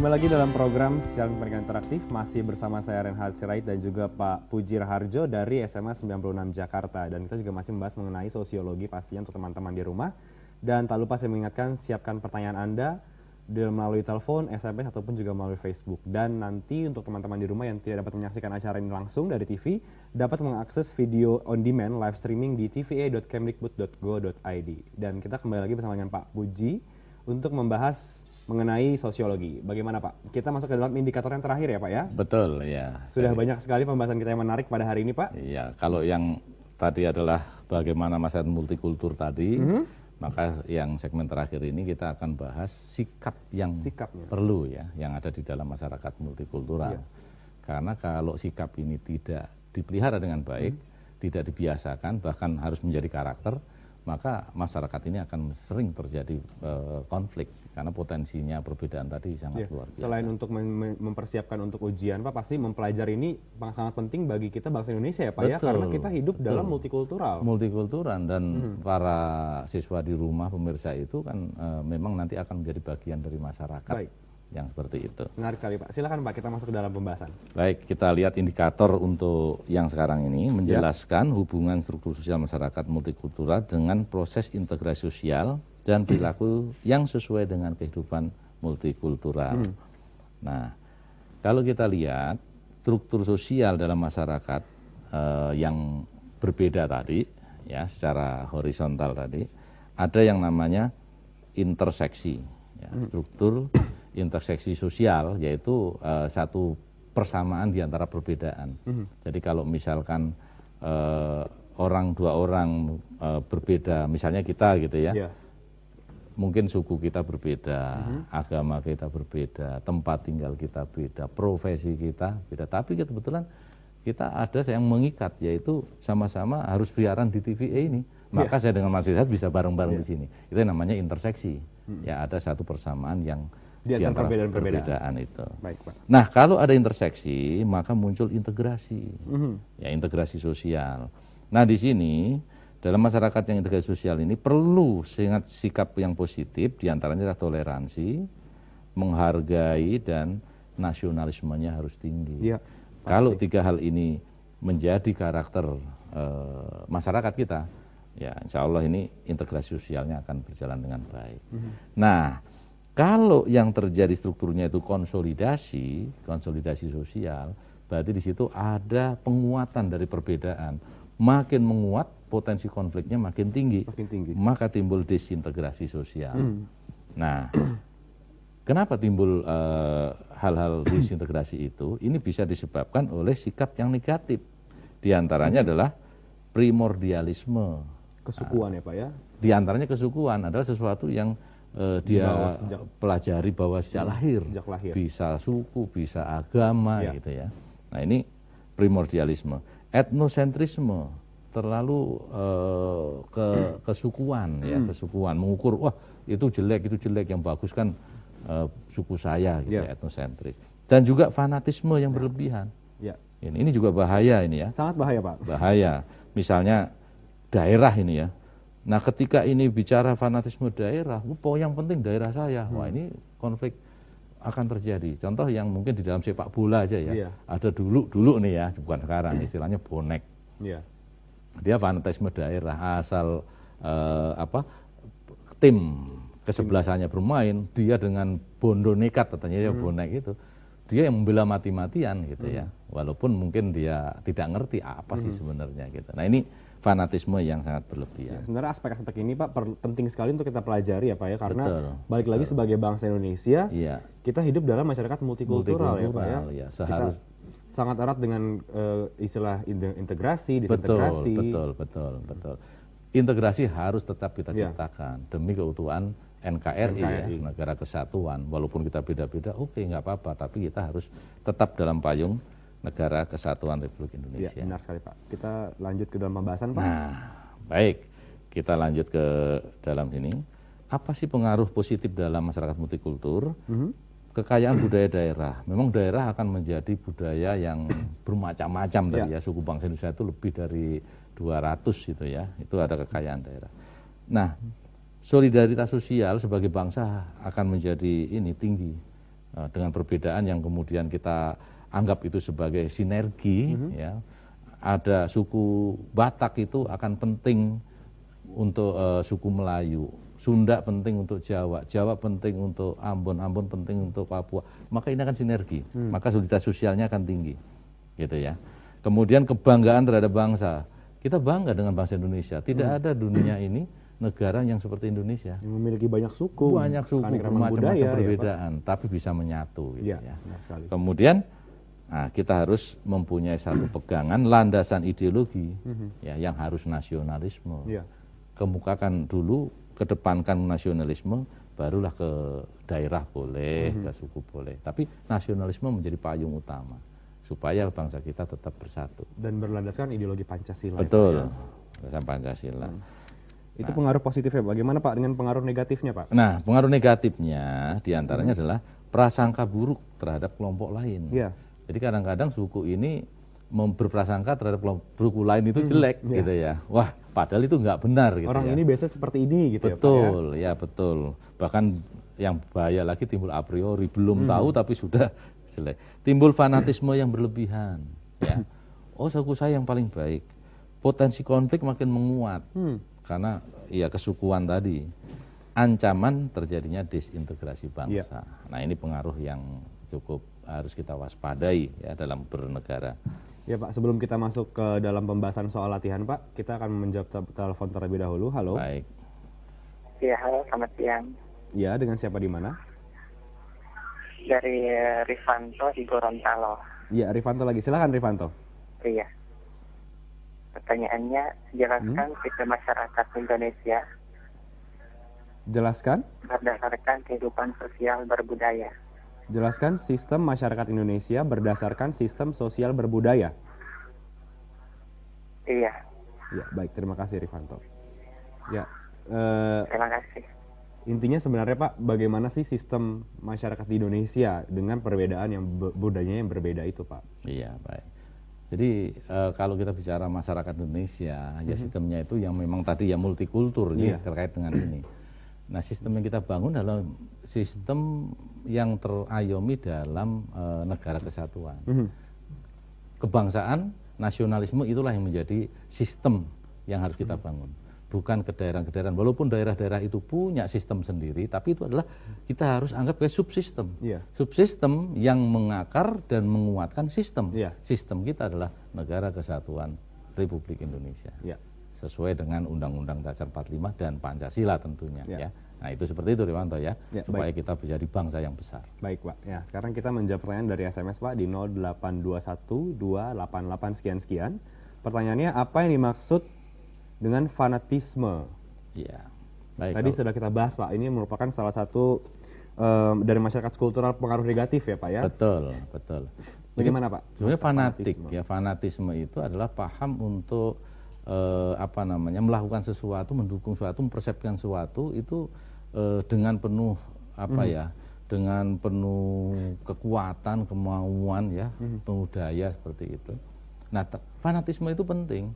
Kembali lagi dalam program Siaran Pendidikan Interaktif masih bersama saya Renhard Sirait dan juga Pak Puji Raharjo dari SMA 96 Jakarta dan kita juga masih membahas mengenai sosiologi pastinya untuk teman-teman di rumah dan tak lupa saya mengingatkan siapkan pertanyaan Anda melalui telepon, SMS ataupun juga melalui Facebook dan nanti untuk teman-teman di rumah yang tidak dapat menyaksikan acara ini langsung dari TV dapat mengakses video on demand live streaming di tva.kemdikbud.go.id dan kita kembali lagi bersama dengan Pak Puji untuk membahas mengenai sosiologi. Bagaimana Pak? Kita masuk ke dalam indikator yang terakhir ya Pak ya? Betul ya. Sudah Jadi, banyak sekali pembahasan kita yang menarik pada hari ini Pak. Iya, kalau yang tadi adalah bagaimana masyarakat multikultur tadi, mm -hmm. maka yang segmen terakhir ini kita akan bahas sikap yang Sikapnya. perlu ya, yang ada di dalam masyarakat multikultural. Iya. Karena kalau sikap ini tidak dipelihara dengan baik, mm -hmm. tidak dibiasakan, bahkan harus menjadi karakter, maka masyarakat ini akan sering terjadi eh, konflik karena potensinya perbedaan tadi sangat iya. luar biasa. Selain untuk mempersiapkan untuk ujian, Pak, pasti mempelajari ini sangat penting bagi kita bangsa Indonesia ya, Pak betul, ya, karena kita hidup betul. dalam multikultural. Multikultural dan hmm. para siswa di rumah pemirsa itu kan e, memang nanti akan menjadi bagian dari masyarakat. Baik yang seperti itu. Menarik sekali Pak. Silakan Pak, kita masuk ke dalam pembahasan. Baik, kita lihat indikator untuk yang sekarang ini ya. menjelaskan ya. hubungan struktur sosial masyarakat multikultural dengan proses integrasi sosial dan perilaku yang sesuai dengan kehidupan multikultural. Hmm. Nah, kalau kita lihat struktur sosial dalam masyarakat eh, yang berbeda tadi, ya secara horizontal tadi, ada yang namanya interseksi, ya, hmm. struktur interseksi sosial yaitu eh, satu persamaan di antara perbedaan. Mhm. Jadi kalau misalkan eh, orang dua orang eh, berbeda, misalnya kita gitu ya. Yeah mungkin suku kita berbeda, mm-hmm. agama kita berbeda, tempat tinggal kita beda, profesi kita beda, tapi kebetulan kita ada yang mengikat yaitu sama-sama harus biaran di TVA ini. Iya. Maka yeah. saya dengan Mas Rizat bisa bareng-bareng yeah. di sini. Itu namanya interseksi. Mm-hmm. Ya ada satu persamaan yang di antara perbedaan-perbedaan perbedaan itu. Baik, Pak. Nah, kalau ada interseksi, maka muncul integrasi. mm Ya, integrasi sosial. Nah, di sini dalam masyarakat yang integrasi sosial ini perlu sangat sikap yang positif di antaranya adalah toleransi, menghargai dan nasionalismenya harus tinggi. Ya, kalau tiga hal ini menjadi karakter eh, masyarakat kita, ya insya Allah ini integrasi sosialnya akan berjalan dengan baik. mm Nah, kalau yang terjadi strukturnya itu konsolidasi, konsolidasi sosial, berarti di situ ada penguatan dari perbedaan. Makin menguat, potensi konfliknya makin tinggi. Makin tinggi. Maka timbul disintegrasi sosial. Hmm. Nah, kenapa timbul eh, hal-hal uh, disintegrasi itu? Ini bisa disebabkan oleh sikap yang negatif. Di antaranya hmm. adalah primordialisme. Kesukuan nah, ya Pak ya? Di antaranya kesukuan adalah sesuatu yang Eh, dia pelajari bahwa sejak hmm, lahir, sejak lahir bisa suku, bisa agama ya. gitu ya. Nah ini primordialisme, etnosentrisme terlalu uh, ke kesukuan ya hmm. kesukuan mengukur wah itu jelek itu jelek yang bagus kan uh, suku saya gitu yeah. ya, etnosentris dan juga fanatisme yang berlebihan yeah. ini ini juga bahaya ini ya sangat bahaya pak bahaya misalnya daerah ini ya Nah ketika ini bicara fanatisme daerah, oh yang penting daerah saya, wah hmm. ini konflik akan terjadi. Contoh yang mungkin di dalam sepak bola aja ya, Iya. ada dulu dulu nih ya, bukan sekarang iya. istilahnya bonek. Iya. Dia fanatisme daerah asal eh, apa tim kesebelasannya bermain, dia dengan bondo nekat katanya ya hmm. bonek itu, dia yang membela mati-matian gitu ya. hmm. ya, walaupun mungkin dia tidak ngerti apa hmm. sih sebenarnya gitu. Nah ini fanatisme yang sangat berlebihan. Ya, sebenarnya aspek-aspek ini Pak per, penting sekali untuk kita pelajari ya Pak ya karena betul, balik betul. lagi sebagai bangsa Indonesia ya. kita hidup dalam masyarakat multikultural, multikultural ya Pak ya. ya seharus kita sangat erat dengan uh, istilah integrasi, disintegrasi. Betul, betul, betul, betul. Integrasi harus tetap kita iya. ciptakan ya. demi keutuhan NKRI, NKRI ya, negara kesatuan. Walaupun kita beda-beda, oke okay, nggak apa-apa, tapi kita harus tetap dalam payung Negara Kesatuan Republik iya, Indonesia. Ya, benar sekali Pak. Kita lanjut ke dalam pembahasan Pak. Nah, baik. Kita lanjut ke dalam sini. Apa sih pengaruh positif dalam masyarakat multikultur? Mm -hmm. Kekayaan budaya daerah. Memang daerah akan menjadi budaya yang bermacam-macam tadi ya. ya. Suku bangsa Indonesia itu lebih dari 200 gitu ya. Itu ada kekayaan daerah. Nah, solidaritas sosial sebagai bangsa akan menjadi ini tinggi nah, dengan perbedaan yang kemudian kita anggap itu sebagai sinergi mhm. ya ada suku Batak itu akan penting untuk uh, suku Melayu Sunda penting untuk Jawa, Jawa penting untuk Ambon, Ambon penting untuk Papua. Maka ini akan sinergi, hmm. maka soliditas sosialnya akan tinggi, gitu ya. Kemudian kebanggaan terhadap bangsa, kita bangga dengan bangsa Indonesia. Tidak hmm. ada dunia ini negara yang seperti Indonesia. memiliki banyak suku, banyak suku, macam-macam ya, perbedaan, ya, tapi bisa menyatu, gitu iya, ya. ya. Nah, Kemudian Nah, kita harus mempunyai satu pegangan landasan ideologi mhm. ya yang harus nasionalisme. Yeah. Kemukakan dulu, kedepankan nasionalisme, barulah ke daerah boleh, mhm. ke suku boleh. Tapi nasionalisme menjadi payung utama supaya bangsa kita tetap bersatu. Dan berlandaskan ideologi Pancasila. Betul. Ya, ya. Pancasila. Hmm. Nah, itu pengaruh positifnya bagaimana Pak dengan pengaruh negatifnya Pak? Nah, pengaruh negatifnya diantaranya hmm. adalah prasangka buruk terhadap kelompok lain. Yeah jadi kadang-kadang suku ini berprasangka terhadap suku lain itu hmm, jelek hmm, gitu ya. Wah, padahal itu nggak benar gitu Orang ya. ini biasanya seperti ini gitu betul, ya, ya. Betul, ya betul. Bahkan yang bahaya lagi timbul a priori, belum hmm. tahu tapi sudah jelek. Timbul fanatisme yang berlebihan ya. Oh, suku saya yang paling baik. Potensi konflik makin menguat. Hmm. Karena ya kesukuan tadi. Ancaman terjadinya disintegrasi bangsa. Ya. Nah, ini pengaruh yang cukup harus kita waspadai ya dalam bernegara. Ya Pak, sebelum kita masuk ke dalam pembahasan soal latihan Pak, kita akan menjawab telepon terlebih dahulu. Halo. Baik. Ya, halo, selamat siang. Ya, dengan siapa di mana? Dari eh, Rifanto di Gorontalo. Ya, Rifanto lagi. Silakan Rifanto. Iya. Pertanyaannya, jelaskan hmm? kita masyarakat Indonesia. Jelaskan. Berdasarkan kehidupan sosial berbudaya. Jelaskan sistem masyarakat Indonesia berdasarkan sistem sosial berbudaya. Iya. Ya, baik. Terima kasih Rifanto. Ya. Eh, terima kasih. Intinya sebenarnya Pak, bagaimana sih sistem masyarakat di Indonesia dengan perbedaan yang budayanya yang berbeda itu Pak? Iya, baik. Jadi e, kalau kita bicara masyarakat Indonesia, mm -hmm. ya mm-hmm. sistemnya itu yang memang tadi ya multikultur yeah. ya iya. terkait dengan ini. Nah sistem yang kita bangun adalah sistem yang terayomi dalam e, negara kesatuan. Mhm. Kebangsaan, nasionalisme itulah yang menjadi sistem yang harus kita bangun. Bukan ke daerah-daerah, ke walaupun daerah-daerah itu punya sistem sendiri, tapi itu adalah kita harus anggap sebagai subsistem. Yeah. Subsistem yang mengakar dan menguatkan sistem. Yeah. Sistem kita adalah negara kesatuan Republik Indonesia. Yeah sesuai dengan Undang-Undang Dasar 45 dan Pancasila tentunya ya. ya. Nah itu seperti itu Riwanto ya, ya supaya baik. kita menjadi bangsa yang besar. Baik Pak, ya sekarang kita menjawab pertanyaan dari SMS Pak di 0821288 sekian-sekian. Pertanyaannya apa yang dimaksud dengan fanatisme? Ya, baik. Tadi kalau... sudah kita bahas Pak, ini merupakan salah satu um, dari masyarakat kultural pengaruh negatif ya Pak ya? Betul, betul. Bagaimana Pak? Sebenarnya fanatik fanatisme. ya, fanatisme itu adalah paham untuk eh, apa namanya melakukan sesuatu, mendukung sesuatu, mempersiapkan sesuatu itu eh, dengan penuh apa hmm. ya, dengan penuh kekuatan, kemauan ya, hmm. penuh daya seperti itu. Nah, fanatisme itu penting.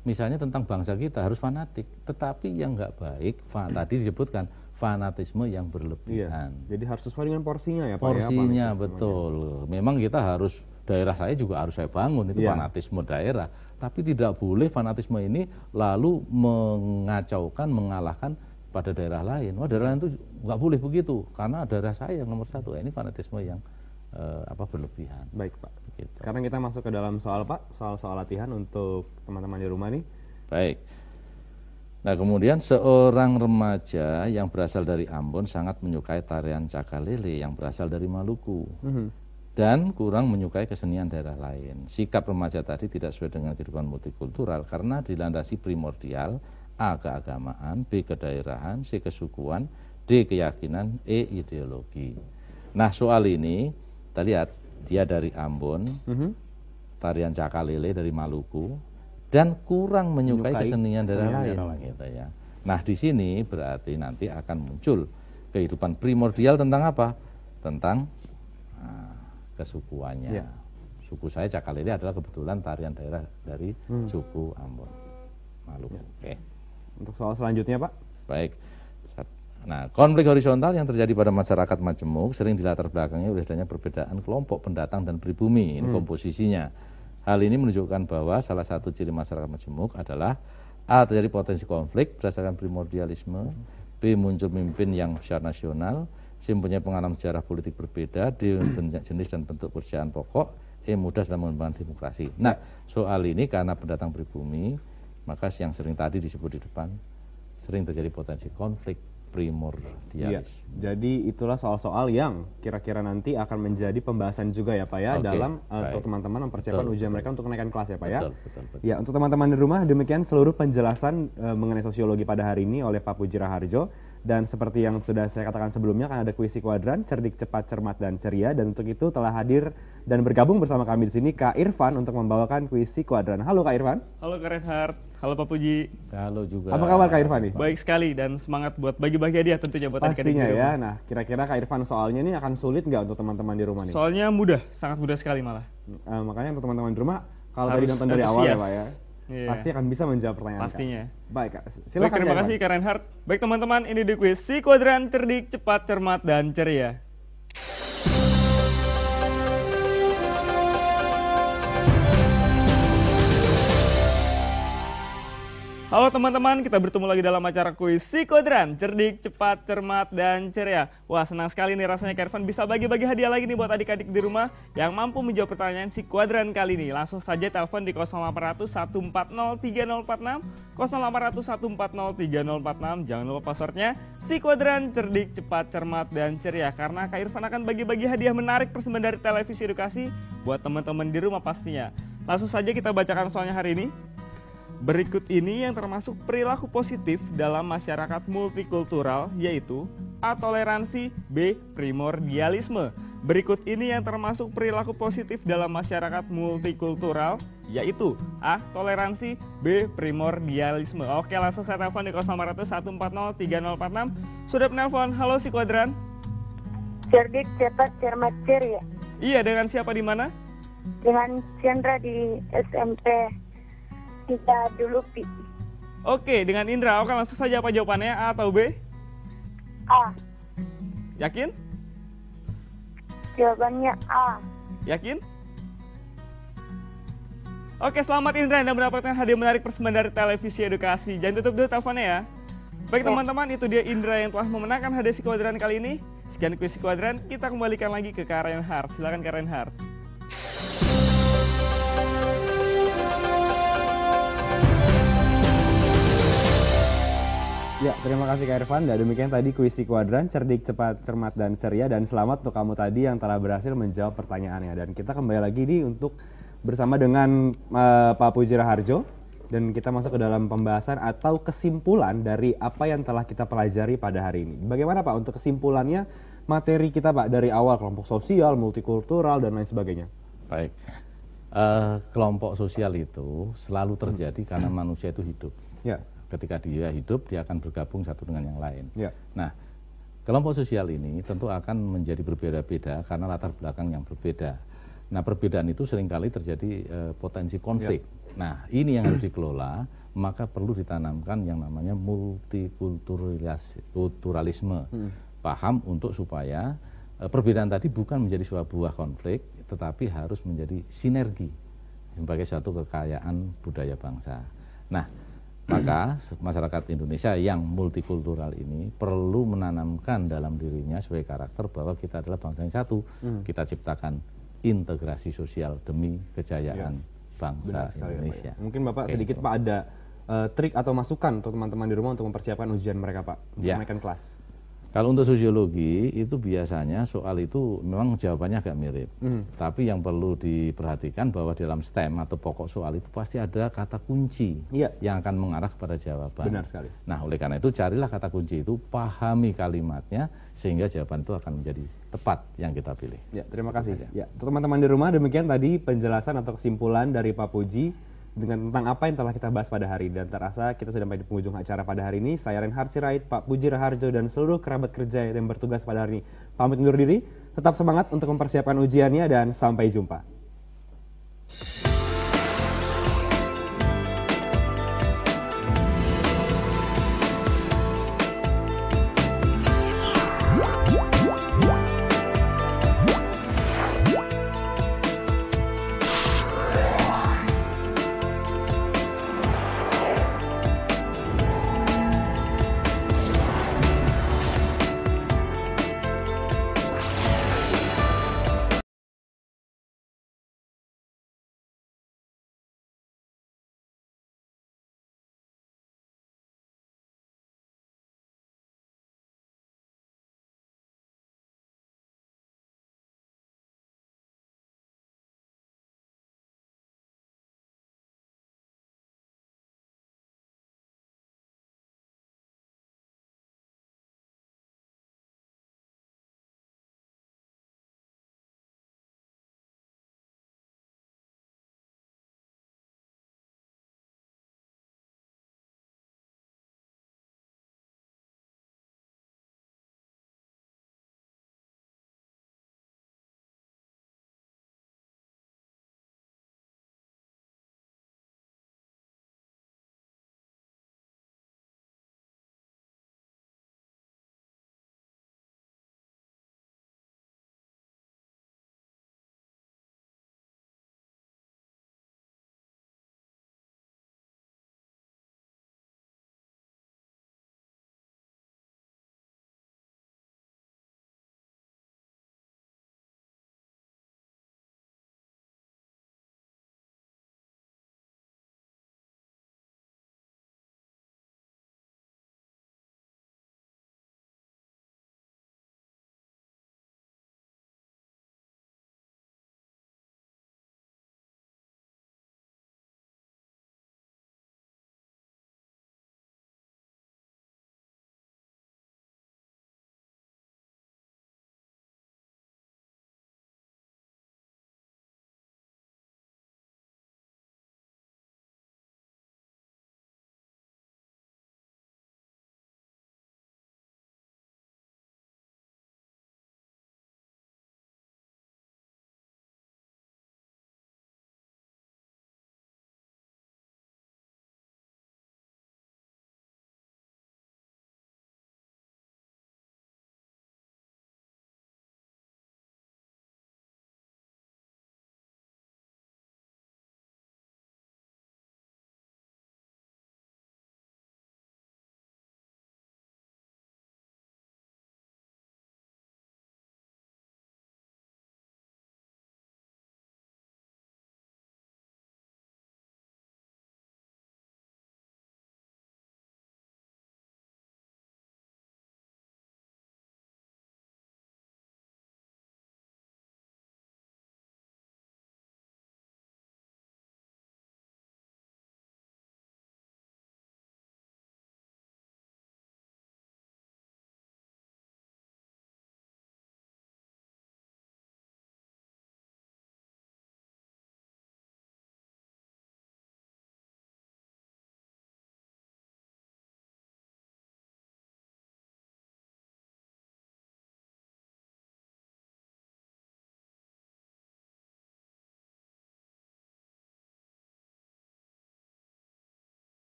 Misalnya tentang bangsa kita harus fanatik, tetapi yang nggak baik, hmm. tadi disebutkan fanatisme yang berlebihan. Iya. Jadi harus sesuai dengan porsinya ya Pak. Ya, porsinya ya, betul. Memang kita harus daerah saya juga harus saya bangun itu yeah. fanatisme daerah tapi tidak boleh fanatisme ini lalu mengacaukan mengalahkan pada daerah lain wah oh, daerah lain itu nggak boleh begitu karena daerah saya yang nomor satu ini fanatisme yang uh, apa berlebihan baik pak gitu. sekarang kita masuk ke dalam soal pak soal soal latihan untuk teman-teman di rumah nih baik Nah kemudian seorang remaja yang berasal dari Ambon sangat menyukai tarian cakalele yang berasal dari Maluku. Mm -hmm dan kurang menyukai kesenian daerah lain. Sikap remaja tadi tidak sesuai dengan kehidupan multikultural karena dilandasi primordial A keagamaan, B kedaerahan, C kesukuan, D keyakinan, E ideologi. Nah soal ini, kita lihat dia dari Ambon, mhm. tarian Cakalele dari Maluku, dan kurang menyukai, menyukai kesenian, daerah lain. lain. Gitu ya. Nah di sini berarti nanti akan muncul kehidupan primordial tentang apa? Tentang nah, kesukuannya. Ya. Suku saya Cakalele adalah kebetulan tarian daerah dari hmm. suku Ambon, Maluku. Ya. Oke. Untuk soal selanjutnya, Pak. Baik. Nah, konflik horizontal yang terjadi pada masyarakat majemuk sering dilatar belakangnya oleh adanya perbedaan kelompok pendatang dan pribumi, ini hmm. komposisinya. Hal ini menunjukkan bahwa salah satu ciri masyarakat majemuk adalah A. terjadi potensi konflik berdasarkan primordialisme, B. muncul pemimpin yang secara nasional, si pengalaman sejarah politik berbeda di banyak jenis dan bentuk kerjaan pokok, eh mudah dalam mengembangkan demokrasi. Nah, soal ini karena pendatang pribumi, maka yang sering tadi disebut di depan, sering terjadi potensi konflik primordialis. Ya, jadi itulah soal-soal yang kira-kira nanti akan menjadi pembahasan juga ya Pak ya okay, dalam eh, untuk teman-teman mempersiapkan betul, ujian betul. mereka untuk kenaikan kelas ya Pak ya. betul, ya. Betul, betul. Ya, untuk teman-teman di rumah demikian seluruh penjelasan uh, mengenai sosiologi pada hari ini oleh Pak Puji Harjo. Dan seperti yang sudah saya katakan sebelumnya, akan ada kuisi kuadran, cerdik, cepat, cermat, dan ceria. Dan untuk itu telah hadir dan bergabung bersama kami di sini Kak Irfan untuk membawakan kuisi kuadran. Halo Kak Irfan. Halo Kak Reinhardt. Halo Pak Puji. Halo juga. Apa kabar Kak Irfan nih? Baik sekali dan semangat buat bagi-bagi hadiah tentunya buat adik-adik Pastinya ya. Nah, kira-kira Kak Irfan soalnya ini akan sulit nggak untuk teman-teman di rumah nih? Soalnya mudah, sangat mudah sekali malah. Uh, makanya untuk teman-teman di rumah kalau tadi nonton dari awal ya Pak ya yeah. pasti akan bisa menjawab pertanyaan Pastinya. Kak. Baik, ya, Kak. Silakan. Baik, terima kasih Kak Reinhardt Baik, teman-teman, ini di kuis si kuadran cerdik, cepat, cermat dan ceria. Halo teman-teman, kita bertemu lagi dalam acara kuis si Psikodran, cerdik, cepat, cermat, dan ceria. Wah, senang sekali nih rasanya Kevin bisa bagi-bagi hadiah lagi nih buat adik-adik di rumah yang mampu menjawab pertanyaan si kodran kali ini. Langsung saja telepon di 0800 140 3046, 0800 140 3046. Jangan lupa passwordnya si kuadran cerdik, cepat, cermat, dan ceria. Karena Kak Irfan akan bagi-bagi hadiah menarik persembahan dari televisi edukasi buat teman-teman di rumah pastinya. Langsung saja kita bacakan soalnya hari ini. Berikut ini yang termasuk perilaku positif dalam masyarakat multikultural yaitu A. Toleransi B. Primordialisme Berikut ini yang termasuk perilaku positif dalam masyarakat multikultural yaitu A. Toleransi B. Primordialisme Oke langsung saya telepon di 0800 140 3046 Sudah penelpon, halo si Kuadran Cerdik, cepat, cermat, ceria ya? Iya, dengan siapa di mana? Dengan Chandra di SMP kita dulu Pi. Oke, dengan Indra. Oke, langsung saja apa jawabannya? A atau B? A. Yakin? Jawabannya A. Yakin? Oke, selamat Indra. Anda mendapatkan hadiah menarik persembahan dari Televisi Edukasi. Jangan tutup dulu teleponnya ya. Baik ya. teman-teman, ya. itu dia Indra yang telah memenangkan hadiah si kuadran kali ini. Sekian kuis si kuadran, kita kembalikan lagi ke Karen Hart. Silakan Karen Hart. Ya, terima kasih Kak Irfan. Dan ya, demikian tadi kuisi kuadran, cerdik, cepat, cermat, dan ceria. Dan selamat untuk kamu tadi yang telah berhasil menjawab pertanyaannya. Dan kita kembali lagi nih untuk bersama dengan uh, Pak Puji Raharjo Dan kita masuk ke dalam pembahasan atau kesimpulan dari apa yang telah kita pelajari pada hari ini. Bagaimana Pak untuk kesimpulannya materi kita Pak dari awal kelompok sosial, multikultural, dan lain sebagainya? Baik. Uh, kelompok sosial itu selalu terjadi karena manusia itu hidup. Ya ketika dia hidup dia akan bergabung satu dengan yang lain. Ya. Nah, kelompok sosial ini tentu akan menjadi berbeda-beda karena latar belakang yang berbeda. Nah, perbedaan itu seringkali terjadi e, potensi konflik. Ya. Nah, ini yang harus dikelola, maka perlu ditanamkan yang namanya multikulturalisme. Hmm. Paham untuk supaya e, perbedaan tadi bukan menjadi sebuah buah konflik, tetapi harus menjadi sinergi sebagai satu kekayaan budaya bangsa. Nah, maka masyarakat Indonesia yang multikultural ini perlu menanamkan dalam dirinya sebagai karakter bahwa kita adalah bangsa yang satu. Hmm. Kita ciptakan integrasi sosial demi kejayaan ya. bangsa Indonesia. Ya, Mungkin Bapak Oke, sedikit Pak ada uh, trik atau masukan untuk teman-teman di rumah untuk mempersiapkan ujian mereka Pak, untuk ya. kelas. Kalau untuk sosiologi itu biasanya soal itu memang jawabannya agak mirip. Hmm. Tapi yang perlu diperhatikan bahwa dalam STEM atau pokok soal itu pasti ada kata kunci ya. yang akan mengarah kepada jawaban. Benar sekali. Nah, oleh karena itu carilah kata kunci itu, pahami kalimatnya sehingga jawaban itu akan menjadi tepat yang kita pilih. Ya, terima kasih. Ya, teman-teman di rumah demikian tadi penjelasan atau kesimpulan dari Pak Puji dengan tentang apa yang telah kita bahas pada hari dan terasa kita sudah sampai di penghujung acara pada hari ini. Saya Renhard Sirait, Pak Puji Raharjo dan seluruh kerabat kerja yang bertugas pada hari ini. Pamit undur diri, tetap semangat untuk mempersiapkan ujiannya dan sampai jumpa.